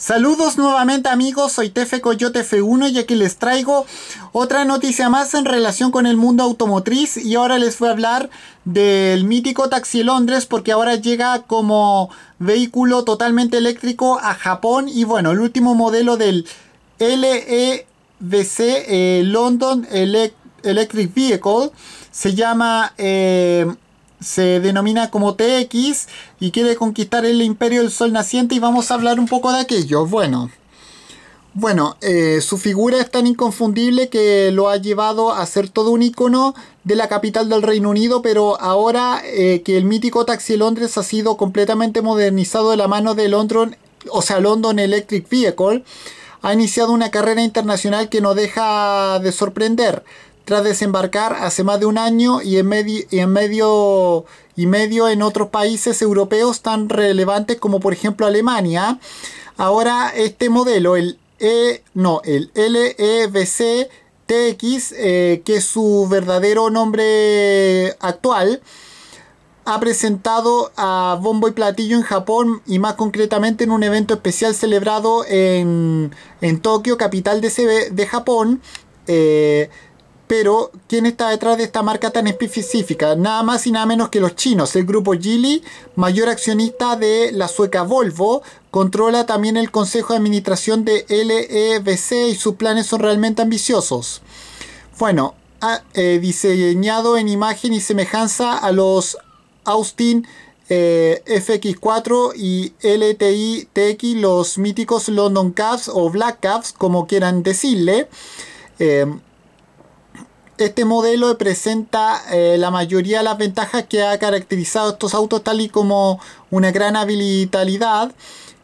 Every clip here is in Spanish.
Saludos nuevamente amigos, soy Tefe Coyote F1 y aquí les traigo otra noticia más en relación con el mundo automotriz y ahora les voy a hablar del mítico Taxi Londres porque ahora llega como vehículo totalmente eléctrico a Japón y bueno, el último modelo del LEVC eh, London Electric Vehicle se llama... Eh, se denomina como TX y quiere conquistar el imperio del sol naciente y vamos a hablar un poco de aquello. Bueno, bueno eh, su figura es tan inconfundible que lo ha llevado a ser todo un icono de la capital del Reino Unido, pero ahora eh, que el mítico Taxi Londres ha sido completamente modernizado de la mano de London, o sea, London Electric Vehicle, ha iniciado una carrera internacional que no deja de sorprender tras desembarcar hace más de un año y en medio, y en medio y medio en otros países europeos tan relevantes como por ejemplo Alemania. Ahora este modelo, el E, no, el LEBC TX, eh, que es su verdadero nombre actual, ha presentado a Bombo y Platillo en Japón y más concretamente en un evento especial celebrado en, en Tokio, capital de, de Japón. Eh, pero ¿quién está detrás de esta marca tan específica? Nada más y nada menos que los chinos. El grupo Geely, mayor accionista de la sueca Volvo, controla también el consejo de administración de LEBC y sus planes son realmente ambiciosos. Bueno, eh, diseñado en imagen y semejanza a los Austin eh, FX4 y LTI TX, los míticos London Cavs o Black Cavs, como quieran decirle. Eh, este, este modelo presenta eh, la mayoría de las ventajas que ha caracterizado estos autos, tal y como una gran habilitalidad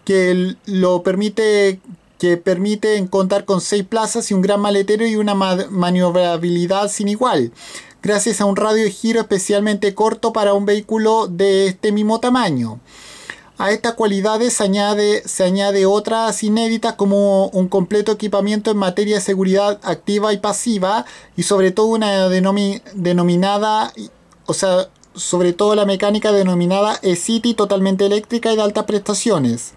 que lo permite que permite contar con 6 plazas y un gran maletero y una maniobrabilidad sin igual, gracias a un radio de giro especialmente corto para un vehículo de este mismo tamaño. A estas cualidades añade, se añade otras inéditas como un completo equipamiento en materia de seguridad activa y pasiva y sobre todo una denominada, o sea, sobre todo la mecánica denominada E-City totalmente eléctrica y de altas prestaciones.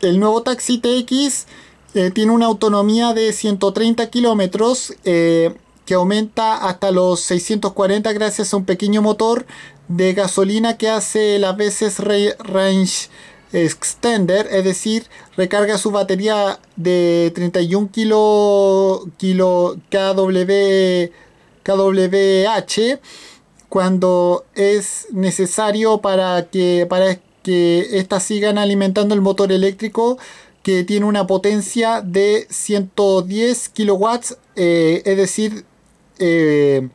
El nuevo Taxi TX eh, tiene una autonomía de 130 kilómetros. Eh, que aumenta hasta los 640 gracias a un pequeño motor de gasolina que hace las veces range extender, es decir, recarga su batería de 31 kilo, KW, kWh cuando es necesario para que para que estas sigan alimentando el motor eléctrico que tiene una potencia de 110 kilowatts, eh, es decir, eh,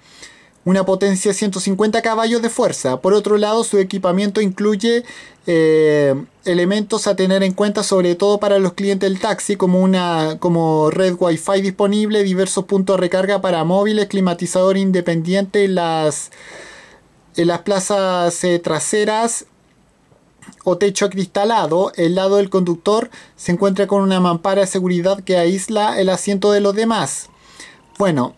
una potencia de 150 caballos de fuerza. Por otro lado, su equipamiento incluye eh, elementos a tener en cuenta, sobre todo para los clientes del taxi, como, una, como red Wi-Fi disponible, diversos puntos de recarga para móviles, climatizador independiente en las, las plazas eh, traseras o techo acristalado. El lado del conductor se encuentra con una mampara de seguridad que aísla el asiento de los demás. Bueno,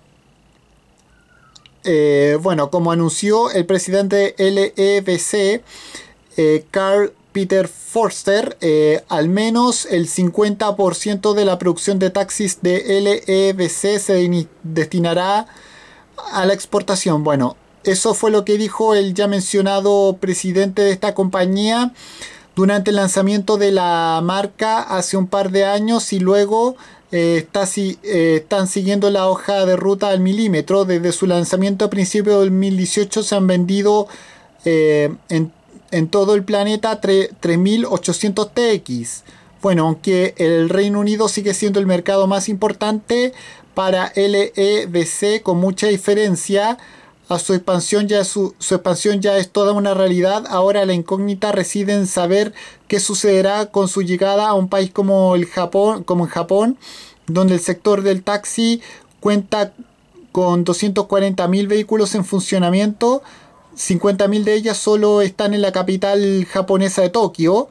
eh, bueno, como anunció el presidente LEBC, Carl eh, Peter Forster, eh, al menos el 50% de la producción de taxis de LEBC se destinará a la exportación. Bueno, eso fue lo que dijo el ya mencionado presidente de esta compañía durante el lanzamiento de la marca hace un par de años y luego eh, eh, están siguiendo la hoja de ruta al milímetro. Desde su lanzamiento a principios del 2018 se han vendido eh, en, todo el planeta 3.800 TX. Bueno, aunque el Reino Unido sigue siendo el mercado más importante para LEDC con mucha diferencia, a su, expansión ya es su, expansión ya es toda una realidad. Ahora la incógnita reside en saber qué sucederá con su llegada a un país como el Japón, como en Japón, donde el sector del taxi cuenta con 240.000 vehículos en funcionamiento. 50.000 de ellas solo están en la capital japonesa de Tokio.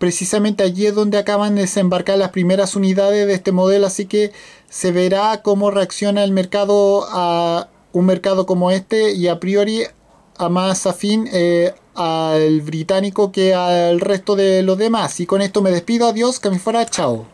Precisamente allí es donde acaban de desembarcar las primeras unidades de este modelo, así que se verá cómo reacciona el mercado a, un mercado como este y a priori a más afín eh, al británico que al resto de los demás. Y con esto me despido, adiós, que me fuera, chao.